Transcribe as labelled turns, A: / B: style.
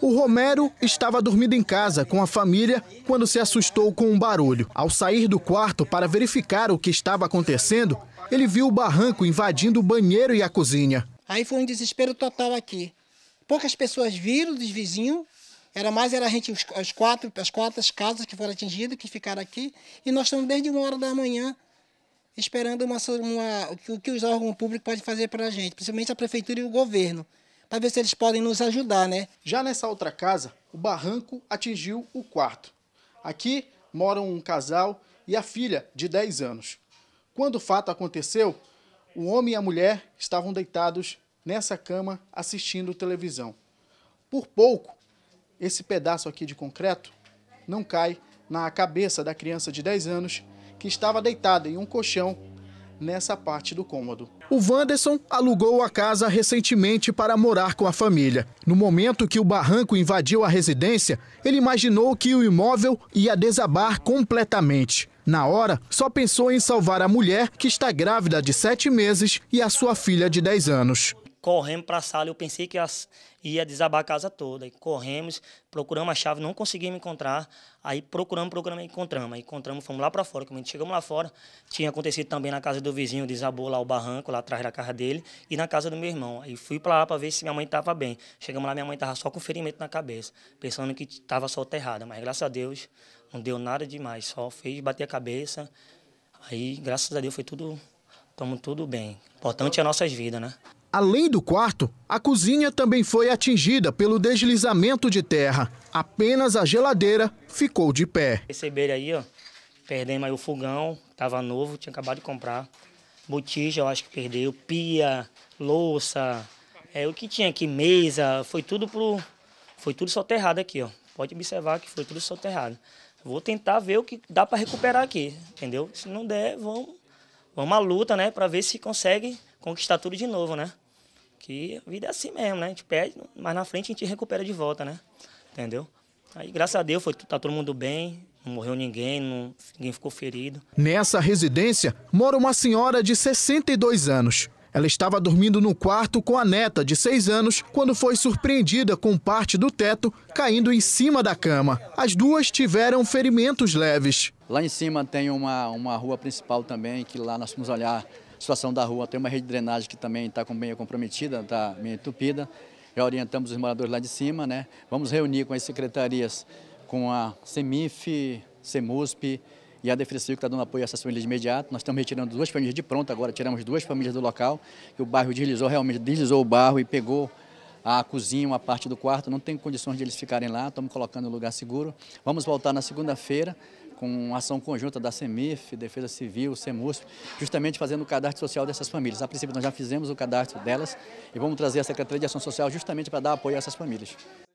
A: O Romero estava dormindo em casa com a família quando se assustou com um barulho. Ao sair do quarto para verificar o que estava acontecendo, ele viu o barranco invadindo o banheiro e a cozinha.
B: Aí foi um desespero total aqui. Poucas pessoas viram dos vizinhos, era mais era a gente, os, quatro, as quatro casas que foram atingidas, que ficaram aqui, e nós estamos desde uma hora da manhã esperando uma, uma, o que os órgãos públicos podem fazer para a gente, principalmente a prefeitura e o governo para ver se eles podem nos ajudar, né?
A: Já nessa outra casa, o barranco atingiu o quarto. Aqui moram um casal e a filha de 10 anos. Quando o fato aconteceu, o homem e a mulher estavam deitados nessa cama assistindo televisão. Por pouco, esse pedaço aqui de concreto não cai na cabeça da criança de 10 anos que estava deitada em um colchão nessa parte do cômodo. O Wanderson alugou a casa recentemente para morar com a família. No momento que o barranco invadiu a residência, ele imaginou que o imóvel ia desabar completamente. Na hora, só pensou em salvar a mulher que está grávida de 7 meses e a sua filha de 10 anos
C: corremos para a sala. Eu pensei que ia desabar a casa toda. corremos, procuramos a chave, não conseguimos encontrar. Aí procuramos, procuramos, encontramos. Aí encontramos, fomos lá para fora. Quando chegamos lá fora, tinha acontecido também na casa do vizinho, desabou lá o barranco, lá atrás da casa dele, e na casa do meu irmão. Aí fui para lá para ver se minha mãe estava bem. Chegamos lá, minha mãe estava só com ferimento na cabeça, pensando que estava só errada. Mas graças a Deus, não deu nada demais. Só fez bater a cabeça. Aí, graças a Deus, foi tudo estamos tudo bem. Importante é nossas vidas, né?
A: Além do quarto, a cozinha também foi atingida pelo deslizamento de terra. Apenas a geladeira ficou de pé.
C: Perceberam aí, ó, perdemos aí o fogão, estava novo, tinha acabado de comprar. Botija, eu acho que perdeu, pia, louça, é, o que tinha aqui, mesa, foi tudo pro. Foi tudo soterrado aqui, ó. Pode observar que foi tudo soterrado. Vou tentar ver o que dá para recuperar aqui, entendeu? Se não der, vamos, vamos à luta, né? Para ver se consegue conquistar tudo de novo, né? Que a vida é assim mesmo, né? A gente perde, mas na frente a gente recupera de volta, né? Entendeu? Aí, graças a Deus, foi, tá todo mundo bem, não morreu ninguém, não, ninguém ficou ferido.
A: Nessa residência mora uma senhora de 62 anos. Ela estava dormindo no quarto com a neta de 6 anos quando foi surpreendida com parte do teto caindo em cima da cama. As duas tiveram ferimentos leves.
B: Lá em cima tem uma, uma rua principal também, que lá nós vamos olhar situação da rua. Tem uma rede de drenagem que também está meio comprometida, está meio entupida. Já orientamos os moradores lá de cima, né? Vamos reunir com as secretarias, com a CEMIF, CEMUSP e a Defesa Civil que está dando apoio a essa família de imediato. Nós estamos retirando duas famílias de pronto agora, tiramos duas famílias do local, que o bairro deslizou, realmente deslizou o barro e pegou a cozinha, uma parte do quarto, não tem condições de eles ficarem lá, estamos colocando em lugar seguro. Vamos voltar na segunda-feira com ação conjunta da CEMIF, Defesa Civil, CEMUSP, justamente fazendo o cadastro social dessas famílias. A princípio nós já fizemos o cadastro delas e vamos trazer a Secretaria de Ação Social justamente para dar apoio a essas famílias.